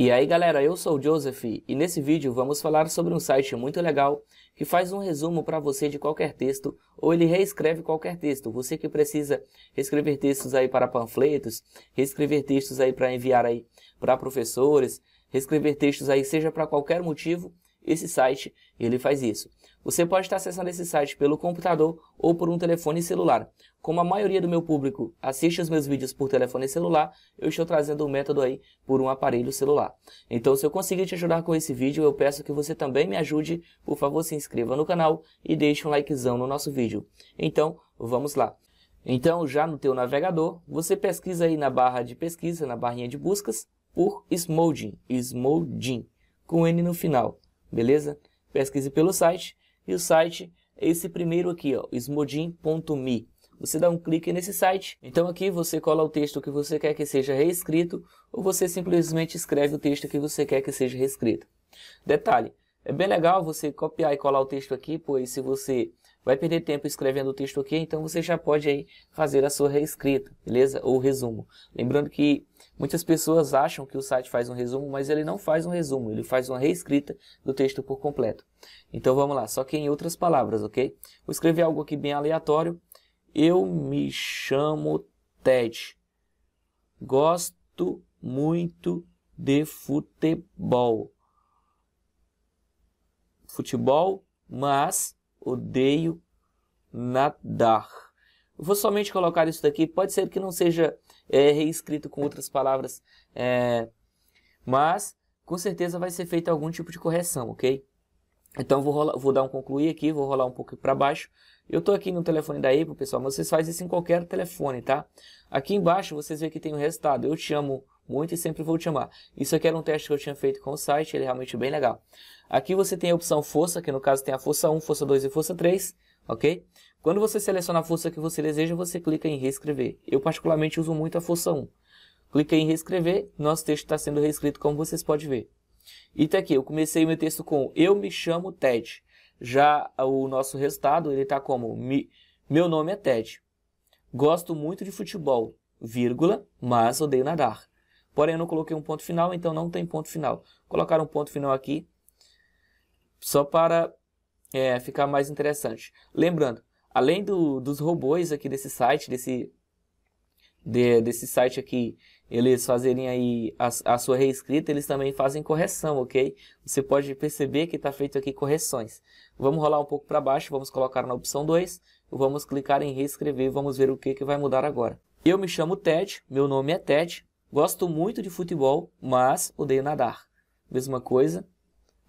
E aí galera, eu sou o Joseph e nesse vídeo vamos falar sobre um site muito legal que faz um resumo para você de qualquer texto ou ele reescreve qualquer texto. Você que precisa reescrever textos aí para panfletos, reescrever textos aí para enviar aí para professores, reescrever textos aí seja para qualquer motivo, esse site, ele faz isso. Você pode estar acessando esse site pelo computador ou por um telefone celular. Como a maioria do meu público assiste os meus vídeos por telefone celular, eu estou trazendo o método aí por um aparelho celular. Então, se eu conseguir te ajudar com esse vídeo, eu peço que você também me ajude. Por favor, se inscreva no canal e deixe um likezão no nosso vídeo. Então, vamos lá. Então, já no teu navegador, você pesquisa aí na barra de pesquisa, na barrinha de buscas, por Smolding, Smolding, com N no final beleza? Pesquise pelo site e o site é esse primeiro aqui, ó, smodin.me. Você dá um clique nesse site. Então aqui você cola o texto que você quer que seja reescrito ou você simplesmente escreve o texto que você quer que seja reescrito. Detalhe, é bem legal você copiar e colar o texto aqui, pois se você vai perder tempo escrevendo o texto aqui, então você já pode aí fazer a sua reescrita, beleza? Ou resumo. Lembrando que muitas pessoas acham que o site faz um resumo, mas ele não faz um resumo, ele faz uma reescrita do texto por completo. Então vamos lá, só que em outras palavras, ok? Vou escrever algo aqui bem aleatório. Eu me chamo Ted. Gosto muito de futebol. Futebol, mas odeio nadar. Eu vou somente colocar isso daqui, pode ser que não seja é, reescrito com outras palavras, é, mas com certeza vai ser feita algum tipo de correção, ok? Então vou, rolar, vou dar um concluir aqui, vou rolar um pouco para baixo. Eu estou aqui no telefone da Apple, pessoal, mas vocês fazem isso em qualquer telefone, tá? Aqui embaixo vocês veem que tem o resultado. Eu te amo muito e sempre vou te amar. Isso aqui era um teste que eu tinha feito com o site, ele é realmente bem legal. Aqui você tem a opção força, que no caso tem a força 1, força 2 e força 3, ok? Quando você seleciona a força que você deseja, você clica em reescrever. Eu particularmente uso muito a força 1. Clique em reescrever, nosso texto está sendo reescrito como vocês podem ver. E tá aqui, eu comecei meu texto com eu me chamo Ted. Já o nosso resultado, ele está como me, meu nome é Ted. Gosto muito de futebol, vírgula, mas odeio nadar. Porém, eu não coloquei um ponto final, então não tem ponto final. Colocar um ponto final aqui, só para é, ficar mais interessante. Lembrando, além do, dos robôs aqui desse site, desse, de, desse site aqui, eles fazerem aí a, a, sua reescrita, eles também fazem correção, ok? Você pode perceber que está feito aqui correções. Vamos rolar um pouco para baixo, vamos colocar na opção 2, vamos clicar em reescrever, vamos ver o que, que vai mudar agora. Eu me chamo Ted, meu nome é Ted, Gosto muito de futebol, mas odeio nadar. Mesma coisa.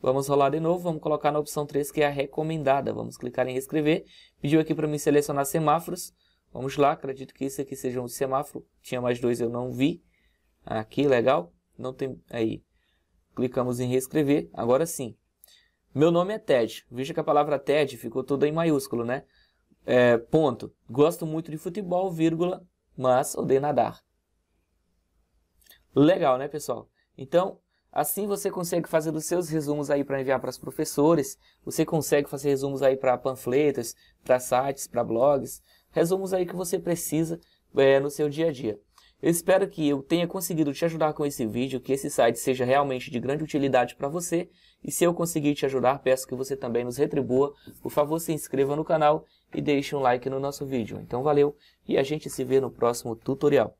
Vamos rolar de novo, vamos colocar na opção 3, que é a recomendada. Vamos clicar em escrever. Pediu aqui para mim selecionar semáforos. Vamos lá, acredito que isso aqui seja um semáforo. Tinha mais dois, eu não vi. Aqui, legal. Não tem... Aí. Clicamos em reescrever. Agora sim. Meu nome é Ted. Veja que a palavra Ted ficou toda em maiúsculo, né? É, ponto. Gosto muito de futebol, vírgula, mas odeio nadar. Legal, né, pessoal? Então, assim você consegue fazer os seus resumos aí para enviar para os professores, você consegue fazer resumos aí para panfletas, para sites, para blogs, resumos aí que você precisa é, no seu dia a dia. Eu espero que eu tenha conseguido te ajudar com esse vídeo, que esse site seja realmente de grande utilidade para você. E se eu conseguir te ajudar, peço que você também nos retribua. Por favor, se inscreva no canal e deixe um like no nosso vídeo. Então valeu e a gente se vê no próximo tutorial.